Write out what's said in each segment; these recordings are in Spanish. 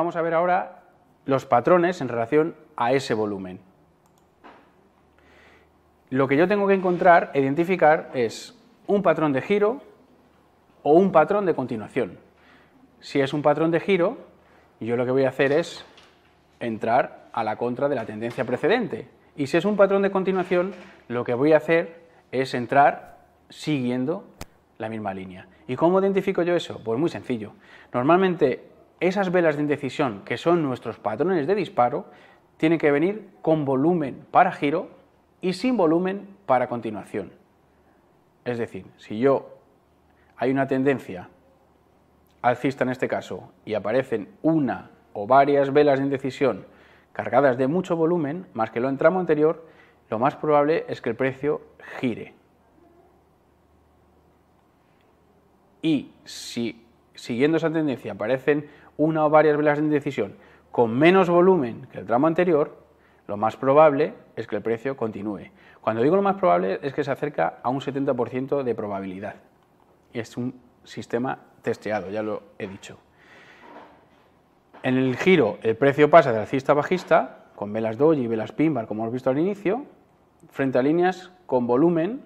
vamos a ver ahora los patrones en relación a ese volumen. Lo que yo tengo que encontrar, identificar, es un patrón de giro o un patrón de continuación. Si es un patrón de giro, yo lo que voy a hacer es entrar a la contra de la tendencia precedente. Y si es un patrón de continuación, lo que voy a hacer es entrar siguiendo la misma línea. ¿Y cómo identifico yo eso? Pues muy sencillo. Normalmente esas velas de indecisión, que son nuestros patrones de disparo, tienen que venir con volumen para giro y sin volumen para continuación. Es decir, si yo hay una tendencia alcista en este caso y aparecen una o varias velas de indecisión cargadas de mucho volumen, más que lo en tramo anterior, lo más probable es que el precio gire. Y si siguiendo esa tendencia, aparecen una o varias velas de indecisión con menos volumen que el tramo anterior, lo más probable es que el precio continúe. Cuando digo lo más probable es que se acerca a un 70% de probabilidad. Es un sistema testeado, ya lo he dicho. En el giro, el precio pasa de alcista a bajista, con velas doji y velas pinbar, como hemos visto al inicio, frente a líneas con volumen,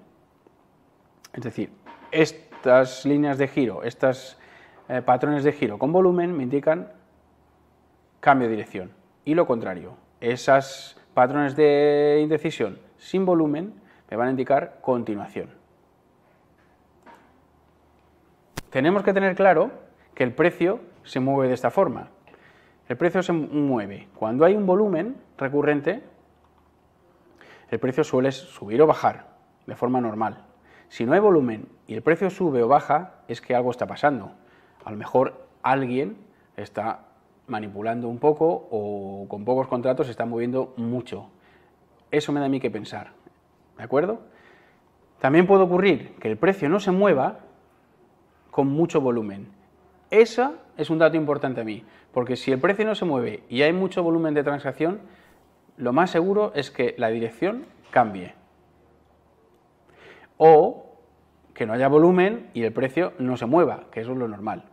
es decir, estas líneas de giro, estas eh, patrones de giro con volumen me indican cambio de dirección. Y lo contrario, esos patrones de indecisión sin volumen me van a indicar continuación. Tenemos que tener claro que el precio se mueve de esta forma. El precio se mueve. Cuando hay un volumen recurrente, el precio suele subir o bajar de forma normal. Si no hay volumen y el precio sube o baja, es que algo está pasando. A lo mejor alguien está manipulando un poco o con pocos contratos se está moviendo mucho. Eso me da a mí que pensar. ¿De acuerdo? También puede ocurrir que el precio no se mueva con mucho volumen. Ese es un dato importante a mí, porque si el precio no se mueve y hay mucho volumen de transacción, lo más seguro es que la dirección cambie. O que no haya volumen y el precio no se mueva, que eso es lo normal.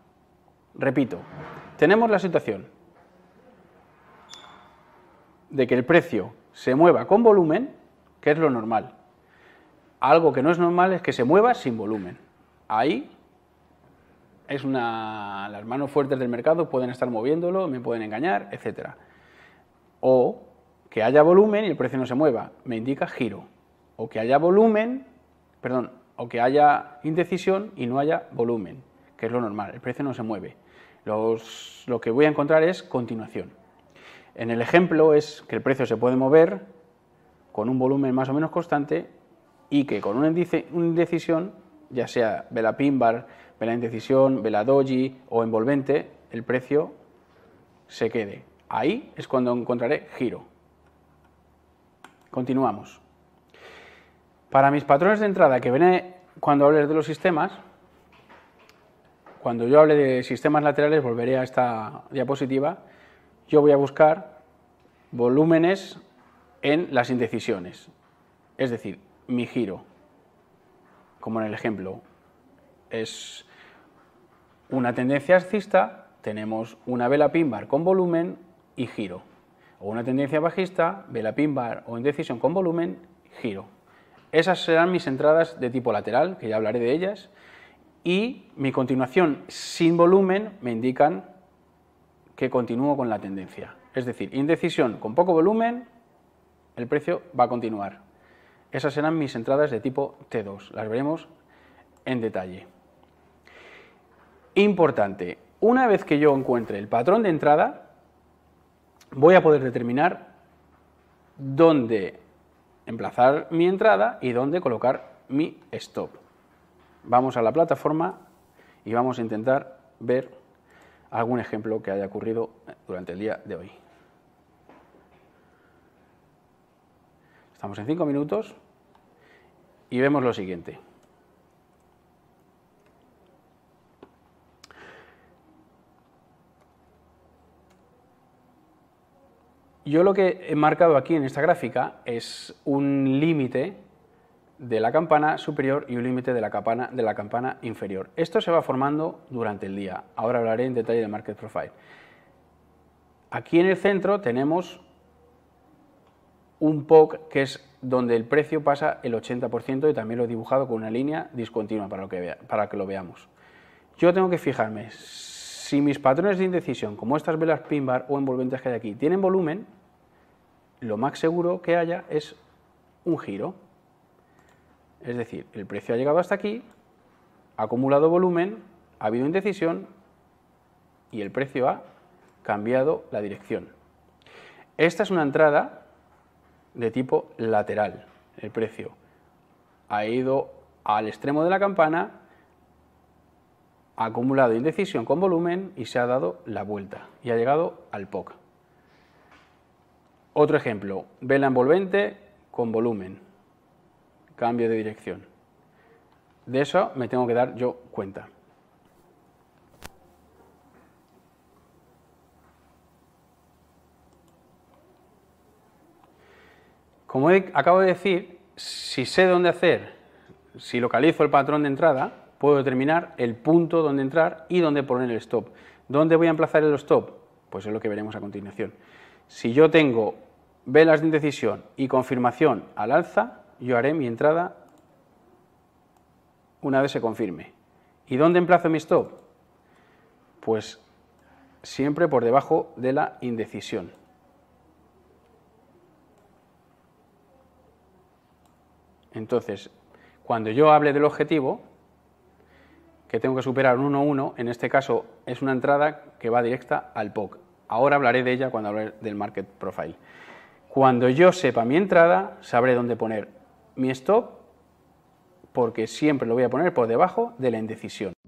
Repito, tenemos la situación de que el precio se mueva con volumen, que es lo normal. Algo que no es normal es que se mueva sin volumen. Ahí es una... las manos fuertes del mercado pueden estar moviéndolo, me pueden engañar, etc. O que haya volumen y el precio no se mueva, me indica giro. O que haya volumen, perdón, o que haya indecisión y no haya volumen, que es lo normal, el precio no se mueve lo que voy a encontrar es continuación. En el ejemplo es que el precio se puede mover con un volumen más o menos constante y que con una, indecisión, ya sea vela pinbar, vela indecisión, vela doji o envolvente, el precio se quede. Ahí es cuando encontraré giro. Continuamos. Para mis patrones de entrada que ven cuando hables de los sistemas, cuando yo hable de sistemas laterales, volveré a esta diapositiva, yo voy a buscar volúmenes en las indecisiones, es decir, mi giro, como en el ejemplo, es una tendencia alcista, tenemos una vela pinbar con volumen y giro, o una tendencia bajista, vela pinbar o indecisión con volumen, giro. Esas serán mis entradas de tipo lateral, que ya hablaré de ellas, y mi continuación sin volumen me indican que continúo con la tendencia. Es decir, indecisión con poco volumen, el precio va a continuar. Esas serán mis entradas de tipo T2, las veremos en detalle. Importante, una vez que yo encuentre el patrón de entrada, voy a poder determinar dónde emplazar mi entrada y dónde colocar mi stop. Vamos a la plataforma y vamos a intentar ver algún ejemplo que haya ocurrido durante el día de hoy. Estamos en cinco minutos y vemos lo siguiente. Yo lo que he marcado aquí en esta gráfica es un límite de la campana superior y un límite de la campana de la campana inferior. Esto se va formando durante el día. Ahora hablaré en detalle de market profile. Aquí en el centro tenemos un POC que es donde el precio pasa el 80% y también lo he dibujado con una línea discontinua para, que para que lo veamos. Yo tengo que fijarme si mis patrones de indecisión, como estas velas pin bar o envolventes que hay aquí, tienen volumen, lo más seguro que haya es un giro. Es decir, el precio ha llegado hasta aquí, ha acumulado volumen, ha habido indecisión y el precio ha cambiado la dirección. Esta es una entrada de tipo lateral. El precio ha ido al extremo de la campana, ha acumulado indecisión con volumen y se ha dado la vuelta y ha llegado al POC. Otro ejemplo, vela envolvente con volumen cambio de dirección. De eso me tengo que dar yo cuenta. Como acabo de decir, si sé dónde hacer, si localizo el patrón de entrada, puedo determinar el punto donde entrar y dónde poner el stop. ¿Dónde voy a emplazar el stop? Pues es lo que veremos a continuación. Si yo tengo velas de indecisión y confirmación al alza, yo haré mi entrada una vez se confirme. ¿Y dónde emplazo mi stop? Pues siempre por debajo de la indecisión. Entonces, cuando yo hable del objetivo, que tengo que superar un 1-1, en este caso es una entrada que va directa al POC. Ahora hablaré de ella cuando hable del Market Profile. Cuando yo sepa mi entrada, sabré dónde poner mi stop porque siempre lo voy a poner por debajo de la indecisión.